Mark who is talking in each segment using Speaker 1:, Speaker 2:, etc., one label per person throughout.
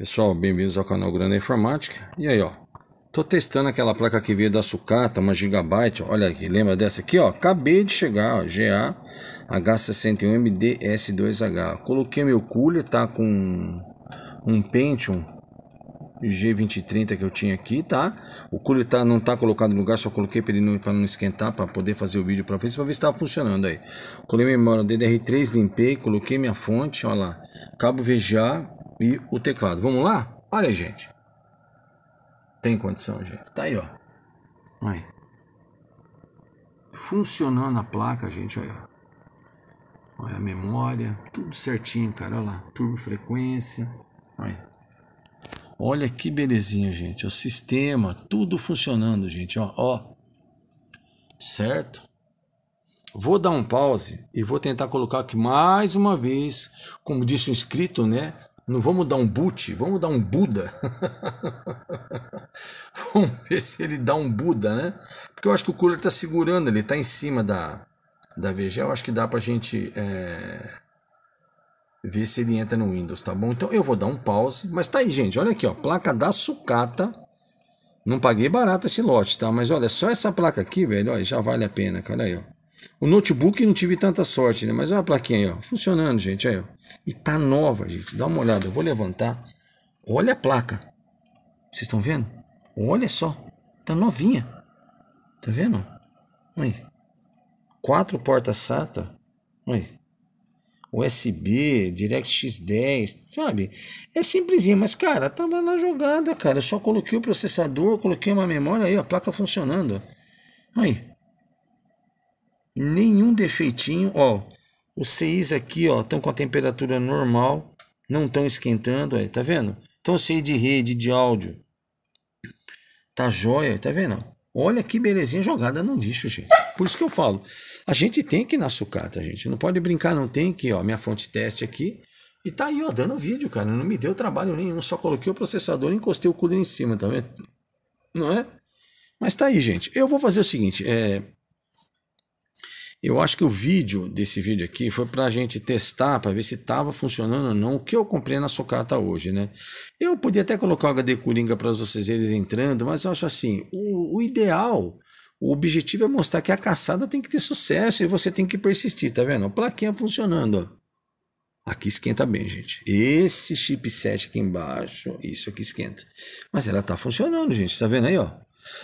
Speaker 1: Pessoal, bem-vindos ao canal Grande Informática. E aí, ó. Tô testando aquela placa que veio da sucata, uma gigabyte. Olha aqui, lembra dessa aqui, ó? Acabei de chegar, ó. GA h 61 ds 2 h Coloquei meu cooler, tá? Com um Pentium G2030 que eu tinha aqui, tá? O cooler tá, não tá colocado no lugar, só coloquei para ele não, pra não esquentar, para poder fazer o vídeo para vocês, para ver se tá funcionando aí. Coloquei memória DDR3, limpei, coloquei minha fonte, ó lá. Cabo VGA, e o teclado. Vamos lá? Olha aí, gente. Tem condição, gente. Tá aí, ó. Aí. Funcionando a placa, gente, olha. Olha a memória, tudo certinho, cara. Olha lá, frequência Olha. Olha que belezinha, gente. O sistema, tudo funcionando, gente. Ó, ó. Certo? Vou dar um pause e vou tentar colocar aqui mais uma vez, como disse o inscrito, né? Não vamos dar um boot, vamos dar um Buda. vamos ver se ele dá um Buda, né? Porque eu acho que o cooler está segurando, ele está em cima da, da VG. Eu acho que dá para a gente é, ver se ele entra no Windows, tá bom? Então eu vou dar um pause. Mas tá aí, gente. Olha aqui, ó. Placa da sucata. Não paguei barato esse lote, tá? Mas olha, só essa placa aqui, velho, ó, já vale a pena, cara. Aí, ó. O notebook não tive tanta sorte, né? Mas olha a plaquinha aí, ó. Funcionando, gente. Aí, ó. E tá nova, gente. Dá uma olhada. Eu vou levantar. Olha a placa. Vocês estão vendo? Olha só. Tá novinha. Tá vendo? Aí. Quatro portas SATA. Aí. USB, DirectX 10, sabe? É simplesinho, mas cara, tava na jogada, cara. Eu só coloquei o processador, coloquei uma memória aí, a placa funcionando. Aí nenhum defeitinho. Ó, os CIs aqui ó estão com a temperatura normal, não estão esquentando, aí, tá vendo? Então o CI de rede, de áudio, tá jóia, tá vendo? Olha que belezinha jogada no lixo, gente. Por isso que eu falo, a gente tem que ir na sucata, gente. Não pode brincar, não tem que, ó, minha fonte teste aqui. E tá aí, ó, dando vídeo, cara. Não me deu trabalho nenhum, só coloquei o processador e encostei o cooler em cima, tá vendo? Não é? Mas tá aí, gente. Eu vou fazer o seguinte, é, eu acho que o vídeo desse vídeo aqui foi para a gente testar, para ver se estava funcionando ou não, o que eu comprei na Socata hoje, né? Eu podia até colocar o HD Coringa para vocês eles entrando, mas eu acho assim, o, o ideal... O objetivo é mostrar que a caçada tem que ter sucesso e você tem que persistir, tá vendo? A plaquinha funcionando, ó. Aqui esquenta bem, gente. Esse chipset aqui embaixo, isso aqui esquenta. Mas ela tá funcionando, gente, tá vendo aí, ó?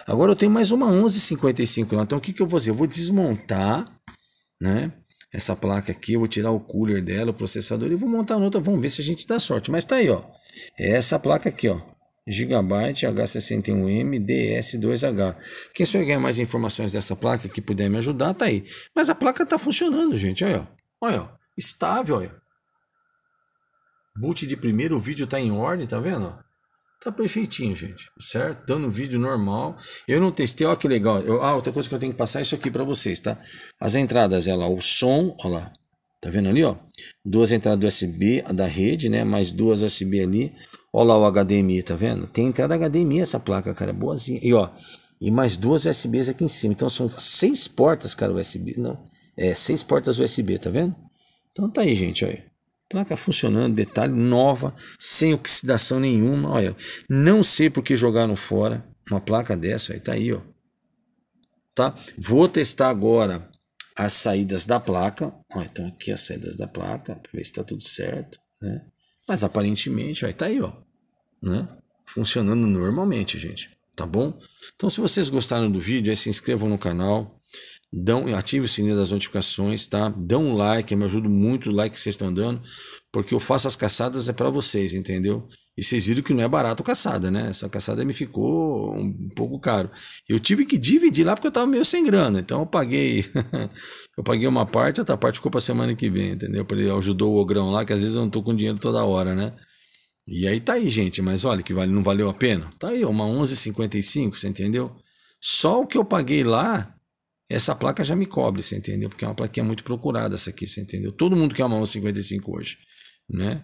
Speaker 1: Agora eu tenho mais uma 1155 lá, então o que, que eu vou fazer? Eu vou desmontar né? Essa placa aqui, eu vou tirar o cooler dela, o processador e vou montar outra, vamos ver se a gente dá sorte. Mas tá aí, ó. É essa placa aqui, ó. Gigabyte H61M DS2H. Quem souber ganhar mais informações dessa placa que puder me ajudar, tá aí. Mas a placa tá funcionando, gente. Olha, ó. Olha, ó. Estável, olha. Boot de primeiro, o vídeo tá em ordem, tá vendo? Tá perfeitinho, gente. Certo? Dando vídeo normal. Eu não testei, olha que legal. Eu, ah, outra coisa que eu tenho que passar é isso aqui para vocês, tá? As entradas, ela, o som, olha lá. Tá vendo ali, ó? Duas entradas USB da rede, né? Mais duas USB ali. Olha lá o HDMI, tá vendo? Tem entrada HDMI essa placa, cara. Boazinha. E ó, e mais duas USBs aqui em cima. Então são seis portas, cara, USB. Não, é seis portas USB, tá vendo? Então tá aí, gente, olha. Placa funcionando, detalhe, nova, sem oxidação nenhuma. Olha, não sei por que jogaram fora uma placa dessa, aí tá aí, ó. Tá? Vou testar agora as saídas da placa. Ó, então aqui as saídas da placa, para ver se tá tudo certo, né? Mas aparentemente, ó, tá aí, ó, né? Funcionando normalmente, gente, tá bom? Então se vocês gostaram do vídeo, aí se inscrevam no canal, Dão, ative o sininho das notificações, tá? Dão um like, me ajuda muito o like que vocês estão dando, porque eu faço as caçadas é para vocês, entendeu? E vocês viram que não é barato caçada, né? Essa caçada me ficou um pouco caro. Eu tive que dividir lá porque eu tava meio sem grana. Então eu paguei. eu paguei uma parte, outra parte ficou pra semana que vem, entendeu? Ele ajudou o Ogrão lá, que às vezes eu não tô com dinheiro toda hora, né? E aí tá aí, gente. Mas olha que vale, não valeu a pena. Tá aí, uma 11,55, você entendeu? Só o que eu paguei lá essa placa já me cobre, você entendeu? Porque é uma plaquinha muito procurada essa aqui, você entendeu? Todo mundo quer uma 155 hoje, né?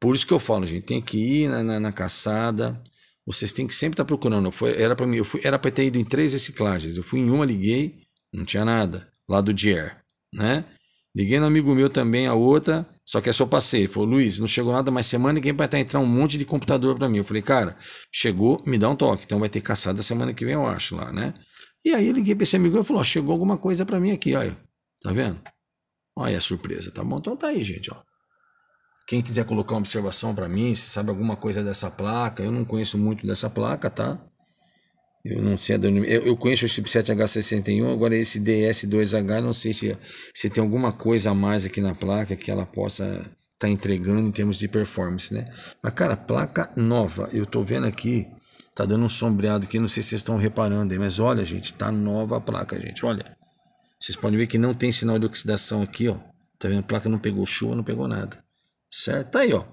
Speaker 1: Por isso que eu falo, gente, tem que ir na, na, na caçada. Vocês têm que sempre estar tá procurando. Foi, era para mim, eu fui, era para ter ido em três reciclagens. Eu fui em uma, liguei, não tinha nada. Lá do Dier, né? Liguei no amigo meu também, a outra, só que é só passei. Ele falou, Luiz, não chegou nada mais semana vem vai estar tá entrar um monte de computador para mim. Eu falei, cara, chegou, me dá um toque. Então vai ter caçada semana que vem, eu acho, lá, né? E aí liguei para esse amigo e falou: ó, chegou alguma coisa para mim aqui, olha. Tá vendo? Olha a surpresa, tá bom? Então tá aí, gente, ó. Quem quiser colocar uma observação para mim, se sabe alguma coisa dessa placa, eu não conheço muito dessa placa, tá? Eu não sei a do, eu, eu conheço o chipset H61, agora esse DS2H, não sei se, se tem alguma coisa a mais aqui na placa que ela possa estar tá entregando em termos de performance, né? Mas, cara, placa nova, eu tô vendo aqui Tá dando um sombreado aqui, não sei se vocês estão reparando aí, mas olha, gente, tá nova a placa, gente, olha. Vocês podem ver que não tem sinal de oxidação aqui, ó. Tá vendo? A placa não pegou chuva, não pegou nada. Certo? Tá aí, ó.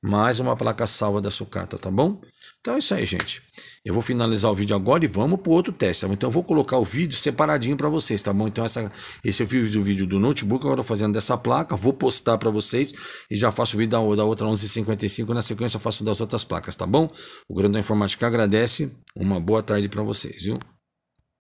Speaker 1: Mais uma placa salva da sucata, tá bom? Então é isso aí, gente. Eu vou finalizar o vídeo agora e vamos para o outro teste, tá bom? Então eu vou colocar o vídeo separadinho para vocês, tá bom? Então essa, esse é o vídeo, o vídeo do notebook, agora eu tô fazendo dessa placa, vou postar para vocês e já faço o vídeo da, da outra 11h55, na sequência eu faço das outras placas, tá bom? O Grandão Informática agradece, uma boa tarde para vocês, viu?